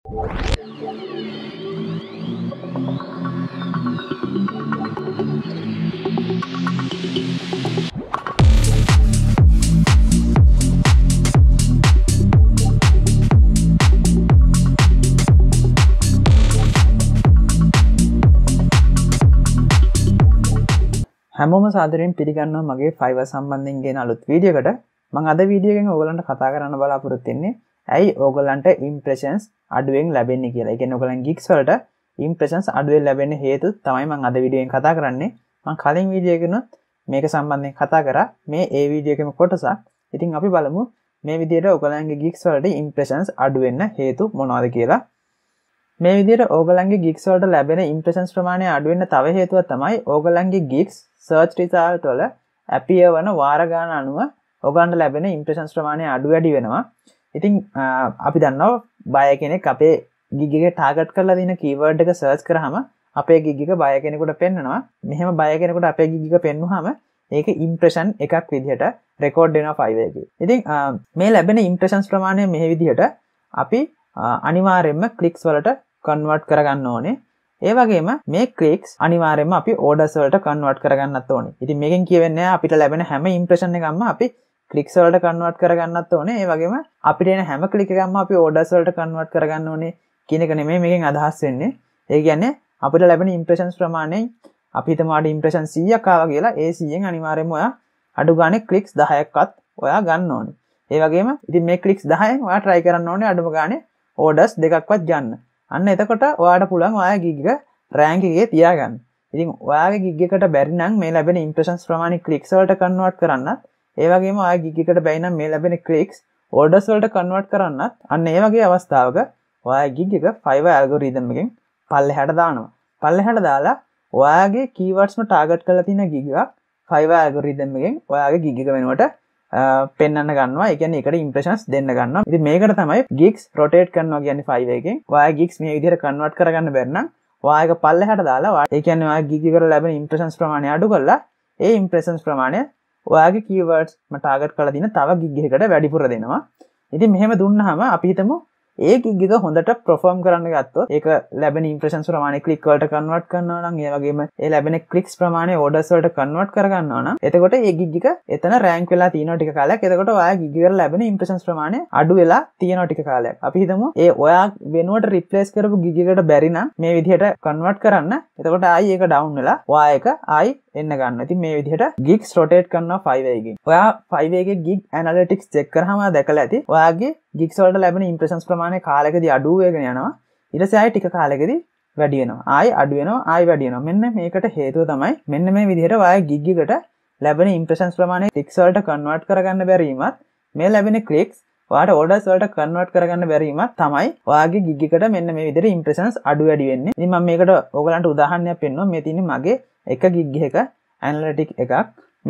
හැමෝම සාදරෙන් පිළිගන්නවා මගේ ෆයිව සම්බන්ධෙන් ගෙන අලුත් වීඩියකට මං අද වීඩියගෙන් ඕගලන්ට කතා කරන්න බලාපොරොත්තින්නේ ඇයි ඕගලන්ට ඉම්ප්‍රේෂන්ස් අඩුවෙන් ලැබෙන්නේ කියලා එක නොකළන් ගික්ස්වලට ඉම්ප්‍රසන්ස් අඩුවෙන් ලැබෙන හේතු තමයිම අද විඩියෙන් කතා කරන්නේ මං කලින් විඩියගෙනුත් මේක සම්බන්ධයෙන් කතා කර මේ ඒ විඩියකම කොටසක් ඉතින් අපි බලමු මේ විදියට ඔගලන්ගේ ගික්ස්වලට ඉම්ප්‍රසන්ස් අඩුවෙන්න හේතු මොනවාද කියලා මේ විදිර ඕගලන්ගේ ගික්ස්වලට ලැබෙන ඉම්ප්‍රසන්ස් ප්‍රමාණය අඩුවෙන්න තව හේතුව තමයි ඕගලන්ගේ ගික්ස් සර්ච් රිසාල්ට වල ඇපිය වන වාරගාන අනුව ඔගන්ට ලැබෙන ඉම්ප්‍රසන්ස් ප්‍රමාණය අඩු වැඩි වෙනවා ඉතින් අපි දන්නව බය කෙනෙක් අපේ ගිගික ටාගට් කරලා දින කීවර්ඩ් එක සර්ච් කරහම අපේ ගිගික බය කෙනෙකුට පෙන්නවා මෙහම බය කෙනෙකුට අපේ ගිගික පෙන්නුහම ඒක ඉම්ප්‍රෂන් එකක් විදිහට රෙකෝඩ් දෙෙන ෆයිවයකි ඉතින් මේ ලැබෙන ඉම්ප්‍රෂන්ස් ප්‍රමාණය මෙහ විදිහට අපි අනිවාරෙන්ම කලික්ස් වලට කන්වට් කරගන්න ඕනේ ඒවගේම මේ ක්‍රේක්ස් අනිවාරෙන්ම අපි ඕඩස්වලට කන්වට් කරගන්න ඕනේ ඉතින් මේකින් කියවෙන්න අපිට ලැබෙන හැම ඉම්ප්‍රෂණ එකම අපි කලික්සවලට කන්වට කරගන්නත් ඕනේ ඒ වගේම අපිට එන හැම කලිකගම අපි ඕඩස්වලට කන්වට කරගන්න ඕනේ කියනක නෙමේ මේකින් අදහස් වෙන්නේ ඒ කියන්නේ අපිට ලැබෙන ඉම්ප්‍රේෂන්ස් ප්‍රමාණයෙන් අපිතමාට ඉම්ප්‍රේෂන් සීයක්කාව කියලා ඒ සියෙන් අනිවාරෙන් ඔයා අඩු ගාන කලික්ස් දහයක්කත් ඔයා ගන්න ඕන ඒවගේම ඉති මේ කලික්ස් දහයෙන් වා ට්‍රයි කරන්න ඕනේ අඩුම ගාන ඕඩස් දෙකක්වත් ගන්න අන්න එතකොට ඔයාට පුළන් ඔයා ගිග රෑංකිගේ තියාගන්න ඉතින් ඔයාගේ ගිගකට බැරිනම් මේ ලැබෙන ඉම්ප්‍රේෂන්ස් ප්‍රමාණි කලික්සවලට කන්නවට කරන්නත් ඒවගේ ආ ගිකට බැයිනම් මේ ලැබෙන ක්‍රික්ස් ඕඩස් වලට කන්වට් කරන්නත් අන්න ඒ වගේ අවස්ථාවක ඔයා ගිග එක ෆයිව ඇල්ගොරීදමකින් පල්ල හැට දානවා පල්ල හැට දාලා ඔයාගේ කීවර්ස්ම ටාගට් කල තින ගිගක් ෆයිව ඇල්ගොරීදමකින් ඔයාගේ ගිගික වෙනුවට පෙන්න්න ගන්නවා එකන එකට ඉම්ප්‍රශන්ස් දෙන්න ගන්න ති මේකට තමයි ගික්ස් රොටේට් කරනවා කියන්න ෆයිවයකින් වාය ගික්ස් මේ විදිර කන්වට කරගන්න බැන්න වායක පල්ල හැට දාලා ඒකන්වා ගිකර ලැබ ඉම්ප්‍රශන්ස් ප්‍රමාණය අඩු කරලා ඒ ඉම්ප්‍රසන්ස් ප්‍රමාණය ඔයාගේ කීවර්ඩ්ස් ම ටාගට් කල දින තව ගිග්හකට වැඩිපුර දෙනවා ඉති මෙහෙම දුන්නහම අපිහිතමු ඒ ගිග හොඳට ප්‍රෆෝම් කරන්න ගත්ත එක ලැබෙන ඉම්ප්‍රශන් ප්‍රමාණ කලික්වලට කන්වට කන්නවා නම් ඒවගේම ඒ ලැබෙන කලික්ස් ප්‍රමාණය ෝඩස්වලට කන්වට කරගන්නවා එතකොට ඒ ගිගික එතන රෑංක් වෙලා තියනොටික කාලක් එතකොට ඔයා ගිගවර ලැබෙන ඉම්ප්‍රශන් ප්‍රමාණය අඩු වෙලා තියනොටික කාලයක් අපි හිතම ඒ ඔයා වෙනුවට රිප්ලේස් කරපු ගිගකට බැරිනම් මේ විදිහට කන්වට කරන්න එතකොට ආයි ඒක ඩවන්් වෙලා වායක ආයි එන්න ගන්න ති මේ විදිහට ගික් රොටේට් කන්න ෆයිවේගේ ඔයා ෆයිවේගේ ගික් ඇනලටික්ස් චෙක්කරහම දැකල ඇති ඔයාගේ ගික්වලට ලැබෙන ඉම්ප්‍රශන් ප්‍රමාණ ප්‍රමාණය කාලකද අඩුවගෙන යනවා ඉරසයි ටික කාලෙකෙද වැඩියනවා ආයි අඩුවන ආයි වැඩියන මෙන්න මේකට හේතුව තමයි මෙන්න මේ විදිහට වාය ගිග්ගිකට ලැබෙන ඉම්ප්‍රශන්ස් ප්‍රමාණය ටික්ස්වලට කන්වට් කරගන්න බැරීමත් මේ ලැබෙන කලික්ස් වාට ඔඩස් වලට කන්වට් කරගන්න බැරීමත් තමයි වාගේ ගිග්ගිකට මෙන්න මේ විදිහට ඉම්ප්‍රශන්ස් අඩු වැඩි වෙන්නේ ඉතින් මම මේකට ඔයගලන්ට උදාහරණයක් පෙන්වනවා මේ තියෙන්නේ මගේ එක ගිග් එක ඇනලිටික් එකක්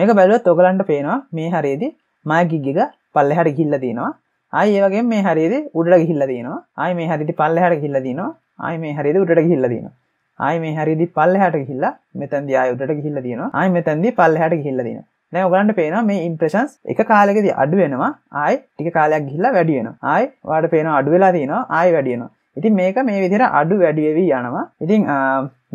මේක බැලුවත් ඔයගලන්ට පේනවා මේ හරියේදී මගේ ගිග් එක පල්ලෙහාට ගිහිල්ලා තියෙනවා ආය ඒවගේ මේ හරිද උඩට ගිහිල්ල දනවා ආය මේ හරිදි පල්ලහට ගිල්ල දනවා ආය මේ හරිද උඩට ගිල්ල දනවා ආය මේ හරිදි පල්ලහට ගිල්ල මෙතැන්දි ආය උඩට ගිල්ල දනවා ආය මෙතැන්දි පල්ලහට ගිල්ල දන දැ ඔගලන්ට පේන මේ ඉම්ප්‍රශන්ස් එක කාලෙකෙද අඩුවෙනවා ආය ටික කාලයක් ගිල්ල වැඩියෙන ආය වාට පේන අඩුවෙලා දනවා ආය වැඩියනවා ඉතින් මේක මේ විදිර අඩු වැඩියවී යනවා ඉතිං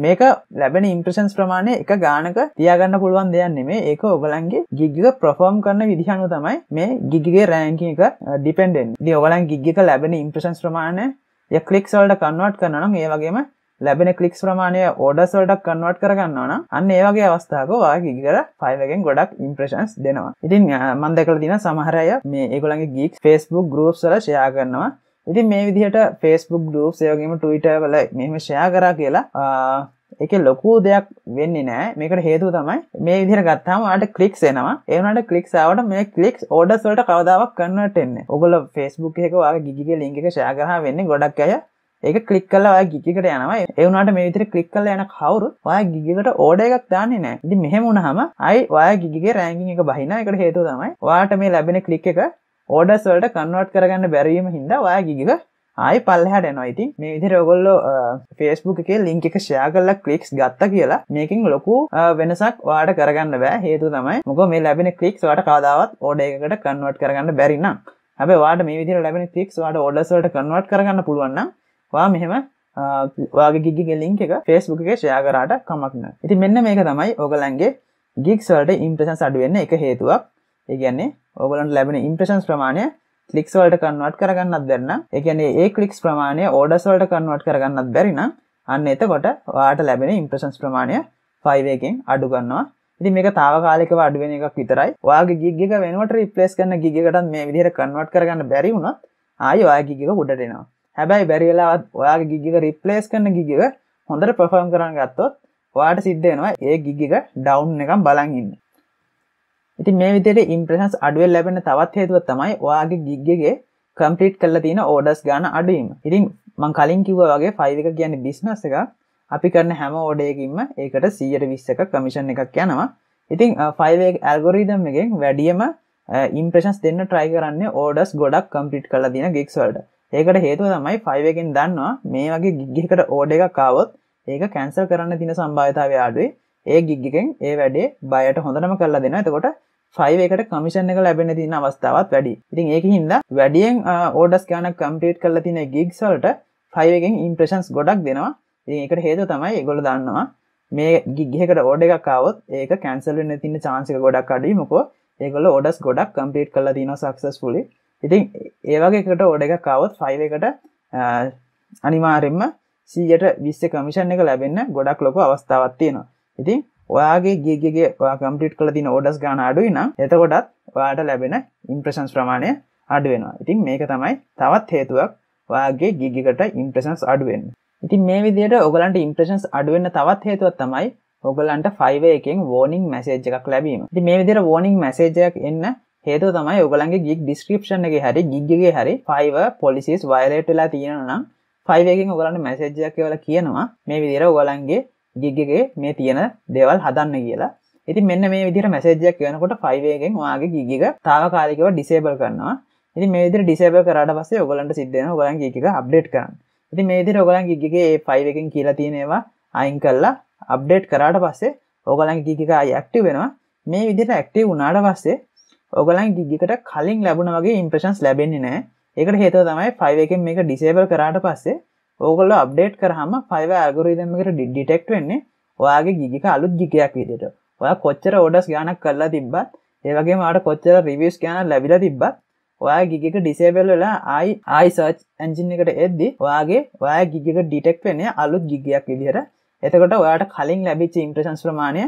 මේක ලැබෙන ඉම්ප්‍රසන්ස් ප්‍රමාණය එක ගානක තියාගන්න පුළුවන් දෙයන්න මේ ඒක ඔගලන්ගේ ගිග්ග ප්‍රෆෝර්ම් කරන විදිහනු තමයි මේ ගිගිගේ රෑංක එක ඩිපෙන්ඩෙන් දි ඔගලන් ගිග්ගක ලැබෙන ඉම්ප්‍රසන්ස් ප්‍රමාණය ය කලික්සල්ට කන්වට කරනනම් ඒවගේම ලැබෙන කලික්ස් ප්‍රමාණය ඕඩස්වලටක් කන්වට කරගන්න න අන්න ඒවගේ අවස්ථාක වාගේ කර පයිවගෙන් ගොඩක් ඉම්ප්‍රශන්ස් දෙනවා ඉතින් මන්දකල දින සමහරය මේ ඒගොළගේ ගීක් ෆෙස්බුක් ගරුප් සල ශයා කරනවා ඉතින් මේ විදිහට ෆේස්බුක් ගරුප් සයෝගේම ටවිට වල මෙම ෂයා කරා කියලා එක ලොකු දෙයක් වෙන්න නෑ මේකට හේතුව තමයි මේ විදිර ගත්තාම අට කලික් එනවා ඒනට කලික්සාාවට මේ කලික් ෝඩස්වලට කවදාවක් කන්නටෙන්නේ ඔගොල ෆෙස්බුක් එක වා ගිගිගේ ලිංගික ශයාගරහ වෙන්නේ ගොඩක් අය ඒක කලික් කලවා ගිකට යනවා ඒවනට මේ විතර කලික් කල යන කවරු වා ගිගකට ඕඩ එකක් දාන්නේ නෑ ඉදි මෙහෙමුණහම අයි වාය ගිගේ රෑගි එක බහින එකට හේතු තමයි වාට මේ ලැබෙන කලික් එක ඕඩස් වලට කන්වට් කරගන්න බැරීම හිද වා ගිගිව ආයි පල්හට නොයිති මේ විදි රෝගොල්ල ෆේස්බුක් එකේ ලිංක එක ෂයා කල්ල කලික්ස් ගත්ත කියලා මේකින් ලොකු වෙනසක් වාට කරගන්න බෑ හේතු තමයි මොක මේ ලැබෙන කලික්ස් වට කාදාවත් ඕඩ එකට කන්වට් කරගන්න බැරින්න හැබ වාට මේ විදි ලැබෙන තික්ස් වාට ඔඩස්වලට කන්වට් කරගන්න පුළුවන්න වා මෙහෙම වාගේ ගිගිගේ ලින්ක එක ෆේස්බුක් එක ෂයා කරාට කමක්න ඉති මෙන්න මේක තමයි ඕගලන්ගේ ගික්ස්වලට ඉම්ප්‍රසන් සඩුවෙන්න එක හේතුවක් ඒගැන්නේ ඔබලන්ට ලැබෙන ඉම්ප්‍රශන්ස් ප්‍රමාණය ලික්ස් වලට කන්වට කරගන්නත් දෙන්න එකනේ ඒ කලික්ස් ප්‍රමාණය ඕඩස් වලට කන්වට කරගන්නත් බැරින අන්න එතකොට වාට ලැබෙන ඉම්ප්‍රශන්ස් ප්‍රමාණය ෆයිවයකින් අඩුගන්නවා ඉති මේක තාවකාලෙක අඩුවෙන එකක් විතරයි වාගේ ගිග්ග වෙනට රිපලස් කරන්න ගිගටත් මේ විදිහර කන්වට කරගන්න බැරි වුණත් ආය වායගිගක උඩටෙනවා හැබැයි බැරිවෙලාවත් ඔයාගේ ගිග රිපලේස් කරන්න ගිගක හොඳට ප්‍රෆෝම් කරන්න ගත්තොත් වාට සිද්ධයනවා ඒ ගිගක ඩවන්් එකම් බලන්ඉන්න ඉතින් මේ විදිහට ඉම්ප්‍රෙෂන්ස් අඩුවෙන් ලැබෙන තවත් හේතුව තමයි ඔයාගේ gig එකේ කම්ප්ලීට් කරලා තියෙන ඕඩර්ස් ගන්න අඩුවීම. ඉතින් මං කලින් කිව්වා වගේ 5 එක කියන්නේ බිස්නස් එකක්. අපි කරන හැම ඕඩර් එකකින්ම ඒකට 120ක කමිෂන් එකක් යනවා. ඉතින් 5 එක ඇල්ගොරිතම් එකෙන් වැඩියම ඉම්ප්‍රෙෂන්ස් දෙන්න try කරන්නේ ඕඩර්ස් ගොඩක් කම්ප්ලීට් කරලා තියෙන gigs වලට. ඒකට හේතුව තමයි 5 එකෙන් දන්නවා මේ වගේ gig එකකට ඕඩර් එකක් ආවොත් ඒක කැන්සල් කරන්න තියෙන සම්භාවිතාවය අඩුයි. ඒ gig එකෙන් ඒ වැඩේ බයට හොඳටම කරලා දෙනවා. එතකොට ෆයිවකට කමිෂණ එක ලැබෙන තින අවස්ථාවත් වැඩි ඉතින් ඒක හින්ද වැඩියෙන් ඕඩස් ගාන කම්පියට් කල තින ගික්සල්ට ෆයිවගෙන් ඉම්ප්‍රේෂන්ස් ගොඩක් දෙනවා ඒකට හේතු තමයි ගොල දන්නවා මේ ගිගහකට ඕඩ එකක් කවත් ඒක කැන්සල්න්න තින්න චාන්සික ගොඩක් අඩි මොකෝ ඒගොල ඕඩස් ගොඩක් කම්පියට් කල තින සක්සස් පුලි ඉතින් ඒවගේකට ඕඩ එකක් කවත් ෆයිවකට අනිවාරෙන්ම සීයට විස්ස කමිෂණ එක ලැබෙන්න ගොඩක් ලොක අවස්ථාවත් තියෙනවා ඉතින් ඔයාගේ ගේගේ කම්පිට කල තින ඕඩස් ගාන අඩුයින එතකොටත් වාට ලැබෙන ඉම්ප්‍රසන්ස් ප්‍රමාණය අඩුවෙනවා ඉතින් මේක තමයි තවත් හේතුවක් වාගේ ගිගිකට ඉම්ප්‍රසන්ස් අඩුවෙන් ඉතින් මේ විදියට ඔගලන්ට ඉම්ප්‍රශන්ස් අඩුවෙන්න්න තවත් හේතුවත් තමයි ඔගලන්ට ෆයිව එකෙන් ෝනිින් මැසේජ් එකක් ලැබීම ති මේ විදිර ෝනිින් මැසේජයක් එන්න හේතු තමයි ඔගලන්ගේ ගික් ඩිස්ක්‍රපෂන් එක හරි ගිගගේ හරි ෆයිව පොලිසිස් වයිරේටලා තියෙනනම් ෆයිවකින් ඔගලන්න මැසේජයක් කියවල කියනවා මේ විදිර ඔගලන්ගේ ගිගගේ මේ තියෙන දේවල් හදන්න කියලා ඉති මෙන්න මේ විදිර මැසේජයක් යනකොට ෆයිවේගෙන් වාගේ ගිග තාවකාලිකව ඩිසේබල් කරන්නවා ඉති මේදිර ඩිසේබ කරට පස්සේ ඔගලන්ට සිද්ධන ගලන් ගික අප්ඩේට් කරන්න ඉති මේදිර ඔගලන් ගිගේ ෆයිවකින් කියලා තියෙනවා අයින් කල්ලා අප්ඩේට් කරාට පස්සේ ඕගලන් ගිගික ඇක්ටි වෙනවා මේ විදිර ඇක්ටේ උනාට පස්සේ ඔගලන් ගිගිකට කලින් ලැබුණ වගේ ඉම්ප්‍රශන්ස් ලැබෙන්නේ නෑ එකට හේතව තමයි ෆයිවකෙන් මේක ඩිසේබල් කරාට පස්සේ ඕගොල්ල අප්ඩේට් කරහම ෆයිව ඇගුරිදමකට ඩිටෙක්් වෙන්නේ ඔයාගේ ගිගික අලුත් ගිකයක් විදිට ඔය කොච්චර ඕඩස් ගානක් කරලා තිබ්බත් ඒවගේ මට කොච්චර රිවිස් ගාන ලැබිල තිබ්බත් ඔයා ගිගික ඩිසේබල් වෙලා අයි අයිසර්ච් ඇන්ජින් එකට එද්දි ඔයාගේ ඔය ගිගික ඩිටෙක් වෙන්නේ අලුත් ගිගයක් විදිහට එතකට ඔයාට කලින් ලැබිච ඉම්ප්‍රසන්ස් ප්‍රමාණය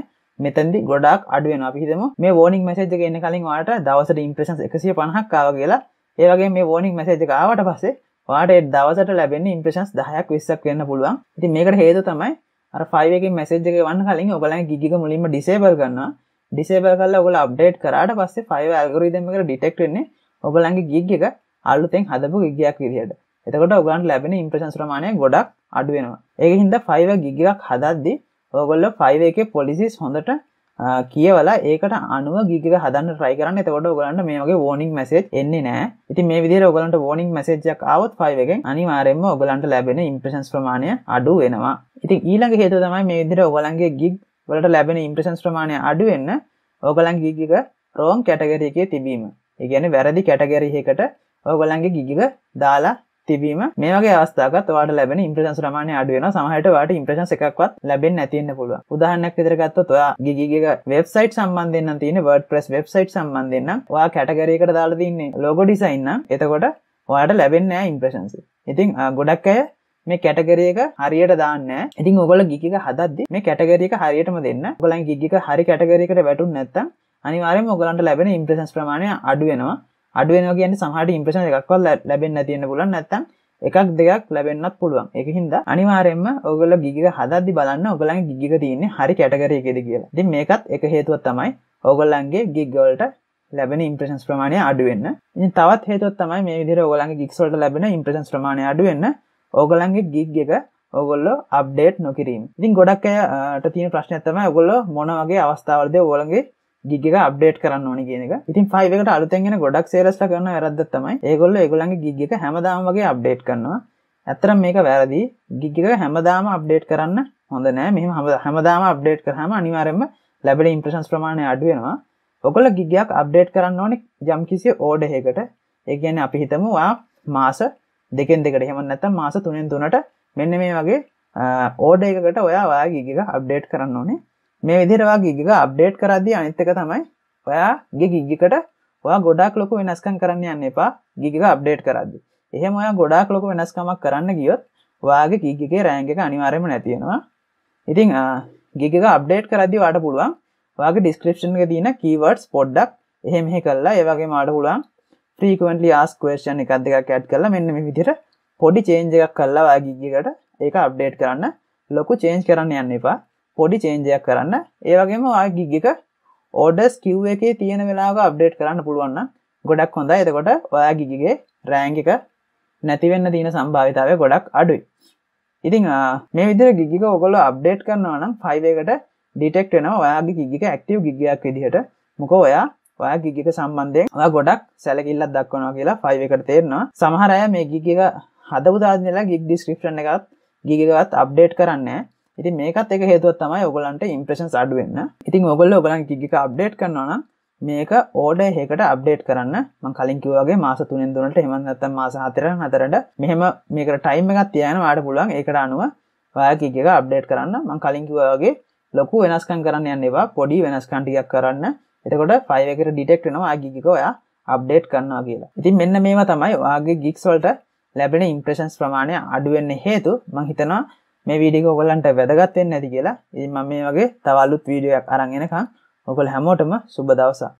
මෙතැදි ගොඩක් අඩුවෙන් අපිහිතම මේ ෝනිින් මසේජ් එන්න කලින් වාට දවසට ඉම්ප්‍රසන්ස් එකසිය පණහක් කාව කියලා ඒවගේ මේ ෝනිින් මසේජ් කාවට පස්සේ වාට දවසට ලැබෙන ඉම්ප්‍රශන්ස් දහයක් විස්සක් වෙන්න පුළුවන් ඉති මේකට හේතු තමයි අර ෆයිවකින් මැසේජ් එක වන්න කලින් ඔබලන් ගිගික මුලින්ම ඩිසේබල් ගන්නවා ඩිසේබල් කල්ලා ඔබල අප්ඩේට් කරාට පස්සේ ෆයිව ඇල්ගරිදමක ඩිටෙක්ට වෙන්නේ ඔබලන්ගේ ගිග් එක අලුතෙන් හදපු ගිගයක් විදිහට එතකොට ඔගන්ට ලැබෙන ඉම්ප්‍රශන්ස් ප්‍රමාණය ගොඩක් අඩුවෙනවා ඒක හින්දා ෆයිව ගිගක් හදද්දි ඔගොල්ල ෆයිව එක පොලිසිස් හොඳට කියවලා ඒකට අනුව ගිග හදන්න ්‍රයි කරන්න එතකොට ගලන්ට මේ වගේ ෝනිින් මසේ් එන්නේ නෑ ඉති මේ විදි ඔගලන්ට ෝනිින් මසේජයක් අවත් පයිවක අනිවාරෙන්ම ඔගලන්ට ලැබෙන ඉම්ප්‍රසන්ස් ප්‍රමාණය අඩු වෙනවා ඉති ඊළඟ හේතු තමයි මේ විදිර ඔගලන්ගේ ගිග් වලට ලැබෙන ඉම්ප්‍රසන්ස් ප්‍රමාණය අඩුවෙන්න ඕගලන් ගිගික රෝම් කැටගරයකේ තිබීම ඉගැන වැරදි කැටගැරිහකට ඔගලන්ගේ ගිගික දාලා තිබීම මේ වගේ අවස්ථාවකත් ඔයාලට ලැබෙන ඉම්ප්‍රෙෂන්ස් ප්‍රමාණය අඩු වෙනවා සමහරට ඔයාලට ඉම්ප්‍රෙෂන්ස් එකක්වත් ලැබෙන්නේ නැති වෙන්න පුළුවන් උදාහරණයක් විදිහට ගත්තොත් ඔයා ගිගිගේ වෙබ්සයිට් සම්බන්ධයෙන් නම් තියෙන WordPress වෙබ්සයිට් සම්බන්ධයෙන් නම් ඔයා කැටගරි එකට දාලා තින්නේ ලෝගෝ ඩිසයින් නම් එතකොට ඔයාට ලැබෙන්නේ නැහැ ඉම්ප්‍රෙෂන්ස් ඉතින් ගොඩක් අය මේ කැටගරිය එක හරියට දාන්න ඉතින් ඔගොල්ල ගිගික හදද්දි මේ කැටගරි එක හරියටම දෙන්න ඔයගලන් ගිගික හරි කැටගරි එකට වැටුනේ නැත්නම් අනිවාර්යයෙන්ම ඔයගලන්ට ලැබෙන ඉම්ප්‍රෙෂන්ස් ප්‍රමාණය අඩු වෙනවා අඩුවෙන කියන්න සහට ඉම්ප්‍රසන එකක්වල් ලැබෙන්න්න තියන්න පුලන් නැත්තන් එකක් දෙයක් ලැබෙන්න්නත් පුළුවන් එක හිද අනිවාරෙන්ම ඔගල ගිග හදදි බලන්න ඔගලන් ගිග තියන්නේ හරි කැටගරයකෙද කියලා දෙ මේකත් එක හේතුවත් තමයි ඔගොල්ලන්ගේ ගිග්ගවලට ලැබෙන ඉම්ප්‍රසන්ස් ප්‍රමාණය අඩුවෙන්න්න තවත් හේතුවත් තමයි මේ විදිර ඔගලන් ගික්සොට ලැබෙන ඉම්ප්‍රසන්ස් ප්‍රමාණය අඩුවෙන්න්න ඔගලන්ගේ ගිග් එක ඔගොල්ලො අප්ඩේට් නොකිරීම ඉතින් ගොඩක් අයට තියෙන ප්‍රශ්නයක්තම ඔගොල්ලො මොනවගේ අවස්ථාවලද ඔලගේ ගිග අප්ඩේට් කරන්න ඕන කියෙක ඉතින් ෆයිකට අලුතෙන්ගෙන ගොඩක් සේරස්ට කරන ඇරද තමයි ඒගොල්ල ඒගොලන්ගේ ගිග්ගක හැමදාමගේ අප්ඩේට් කරනවා ඇතරම් මේක වැරදි ගිග්ගක හැමදාම අප්ඩේට් කරන්න හොඳ නෑ මෙම හම හැමදාම අප්ඩේට් කරහම අනිවාරෙන්ම ලැබට ඉම්ප්‍රශන්ස් ප්‍රමාණය අඩුවෙනවා ඔකොල ගිගයක් අප්ඩේට් කරන්න ඕනෙ යම් කිසි ඕඩහකට ඒගැන අපි හිතමවා මාස දෙකෙන් දෙකට හෙම නැත මාස තුනෙන් තුනට මෙන්න මේ වගේ ඕඩ එකකට ඔයා වාගේ ගිග අප්ඩේට් කරන්න ඕනේ මේ විදිරවා ගිග අප්ඩේට් කරදදි අනිත්තක තමයි ඔයා ගිගිගිකට ඔයා ගොඩක් ලොකු වෙනස්කන් කරන්න යන්න එපා ගිග අප්ඩේට් කරදදි එහෙම ඔයා ගොඩක් ලොකු වෙනස්කමක් කරන්න ගියොත් වාගේ ගිගගේ රෑන්ගක අනිවාරයම නැතියෙනවා ඉතිං ගිග අප්ඩේට් කරදදි වාට පුළුවන් වගේ ඩිස්ක්‍රපෂන් එක තින කීවර්ඩස් පොඩ්ඩක් එහෙම කරලා ඒවගේ මාඩ පුළුවන් ප්‍රීකවන්ටලි ආස්කවේෂන් එකක් දෙක කැට් කරලා මෙන්න මේ විදිහට පොඩි චේන්ජ එකක් කරලා වාගිගකට ඒක අප්ඩේට් කරන්න ලොකු චේන්ජ් කරන්න යන්න එපා පොඩි චේන්ජයක් කරන්න ඒවගේම ආගිග එක ඕඩස් කිව් එකේ තියෙන වෙලාව අප්ඩේට් කරන්න පුළුවන්න ගොඩක් හොඳ එතකොට ඔයා ගිගිගේ රෑංග එක නැතිවෙන්න තියෙන සම්භාවිතාවය ගොඩක් අඩුයි ඉතිං මේ විදර ගිගික ඔකොල අප්ඩේට් කරනවා නම් ෆයිවකට ඩිටෙක්් වෙන ඔයාගේ ගිගික ඇක්ටව ගිගයක් විදිහට මොක ඔයා ඔයා ගිගික සම්බන්ධය ඔයා ගොඩක් සැලකිල්ලත් දක්වනවා කියලා ෆයිවකට තේරෙනවා සමහරය මේ ගිගික හදපුදාදලා ගික් ඩිස්ක්‍රප්ෂණ එකත් ගිගවත් අප්ඩේට් කරන්නේ ඉති මේකත් එක හේතුව තමයි ඔගලන්ට ඉම්ප්‍රේෂන්ස් අඩුවන්න ඉතින් ඔගොල්ල ඔගලන් කිගික අප්ඩේට් කරනවන මේක ඕඩ හෙකට අප්ඩේට් කරන්න මං කලින්කිවගේ මාස තුනෙන් දුනට හෙමන්ත්ත මාස හතර හතරට මෙහම මේක ටයිම් එකක් තියන වාඩ පුලන් ඒකට අනුව ඔය කිගක අප්ඩේට් කරන්න මං කලින්කිවගේ ලොකු වෙනස්කන් කරන්න යන්නවා පොඩි වෙනස්කන්ටියක් කරන්න එතකොට ෆයිකට ඩිටෙක්් වෙනවා ගික ඔයා අප්ඩේට් කරන්නවා කියලා ඉතින් මෙන්න මේම තමයි වගේ ගික්ස්වල්ට ලැබෙන ඉම්ප්‍රේෂන්ස් ප්‍රමාණය අඩුවෙන්න හේතු මංහිතනවා මේ වීඩික ඔගලන්ට වැදගත්වෙන්න ඇති කියලා ඉ ම මේ වගේ තවල්ලුත් වීඩියක් අරගෙනකම් ඔකොල් හැමෝටම සුබ දවසා.